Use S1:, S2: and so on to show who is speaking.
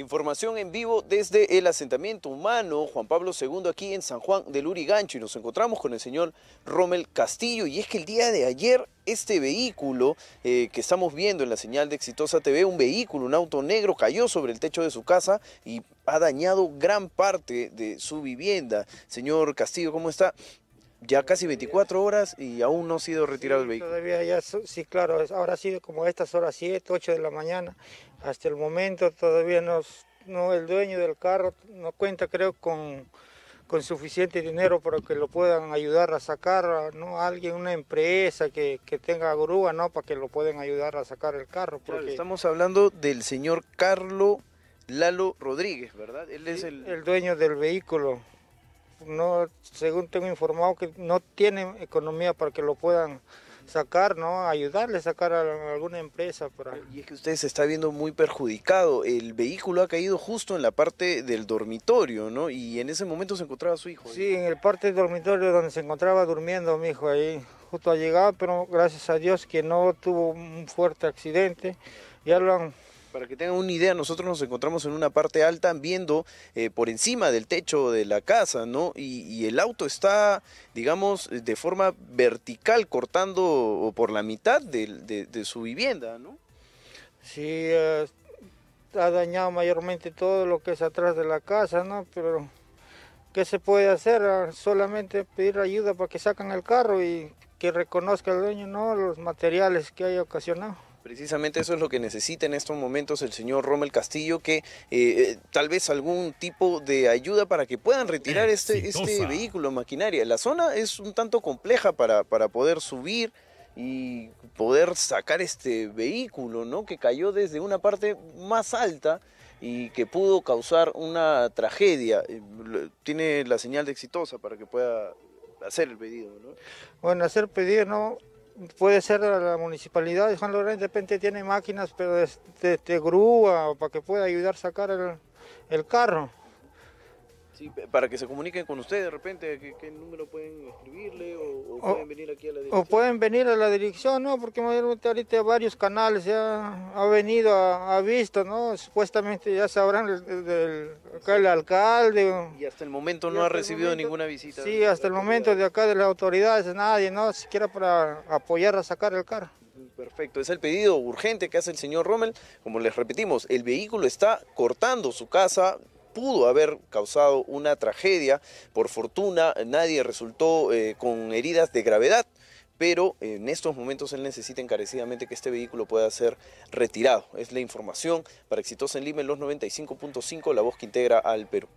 S1: Información en vivo desde el asentamiento humano Juan Pablo II aquí en San Juan del Urigancho y nos encontramos con el señor Rommel Castillo y es que el día de ayer este vehículo eh, que estamos viendo en la señal de Exitosa TV, un vehículo, un auto negro, cayó sobre el techo de su casa y ha dañado gran parte de su vivienda. Señor Castillo, ¿cómo está? ya casi 24 horas y aún no ha sido retirado el vehículo.
S2: Todavía ya, sí, claro, ahora ha sido como estas horas 7, 8 de la mañana. Hasta el momento todavía no, el dueño del carro no cuenta, creo, con, con suficiente dinero para que lo puedan ayudar a sacar, ¿no? Alguien, una empresa que, tenga grúa, ¿no? Para que lo puedan ayudar a sacar el carro. estamos
S1: hablando del señor Carlo Lalo Rodríguez, ¿verdad? Él es el
S2: dueño del vehículo no, según tengo informado, que no tienen economía para que lo puedan sacar, ¿no? Ayudarle a sacar a alguna empresa. Para... Y es que
S1: usted se está viendo muy perjudicado. El vehículo ha caído justo en la parte del dormitorio, ¿no? Y en ese momento se encontraba su hijo.
S2: Sí, en el parte del dormitorio donde se encontraba durmiendo mi hijo ahí. Justo ha llegado, pero gracias a Dios que no tuvo un fuerte accidente. Ya lo han para que tengan una idea, nosotros nos
S1: encontramos en una parte alta viendo eh, por encima del techo de la casa, ¿no? Y, el auto está, digamos, de forma vertical, cortando por la mitad de, su
S2: vivienda, ¿no? Sí, ha eh, dañado mayormente todo lo que es atrás de la casa, ¿no? Pero, ¿qué se puede hacer? Ah, solamente pedir ayuda para que sacan el carro y que reconozca el dueño, ¿no? Los materiales que haya ocasionado.
S1: Precisamente eso es lo que necesita en estos momentos el señor Rommel Castillo, que eh, eh, tal vez algún tipo de ayuda para que puedan retirar este, este vehículo, maquinaria. La zona es un tanto compleja para, para poder subir y poder sacar este vehículo, ¿no? Que cayó desde una parte más alta y que pudo causar una tragedia. Eh, tiene la señal de exitosa para que pueda hacer el pedido, ¿no?
S2: Bueno, hacer pedido no, puede ser la municipalidad de Juan Lorenzo, de repente tiene máquinas, pero de, grúa, para que pueda ayudar a sacar el carro
S1: para que se comuniquen con ustedes de repente, ¿qué, número pueden escribirle o, pueden venir aquí a la dirección? O pueden venir a la
S2: dirección, ¿no? Porque mayormente ahorita varios canales ya ha venido ha visto, ¿no? Supuestamente ya sabrán acá el alcalde.
S1: Y hasta el momento no ha recibido ninguna visita. Sí, hasta el
S2: momento de acá de las autoridades, nadie, ¿no? Siquiera para apoyar a sacar el carro.
S1: Perfecto, es el pedido urgente que hace el señor Rommel. Como les repetimos, el vehículo está cortando su casa, pudo haber causado una tragedia. Por fortuna, nadie resultó eh, con heridas de gravedad, pero en estos momentos él necesita encarecidamente que este vehículo pueda ser retirado. Es la información para Exitosa en Lima en los 95.5, la voz que integra al Perú.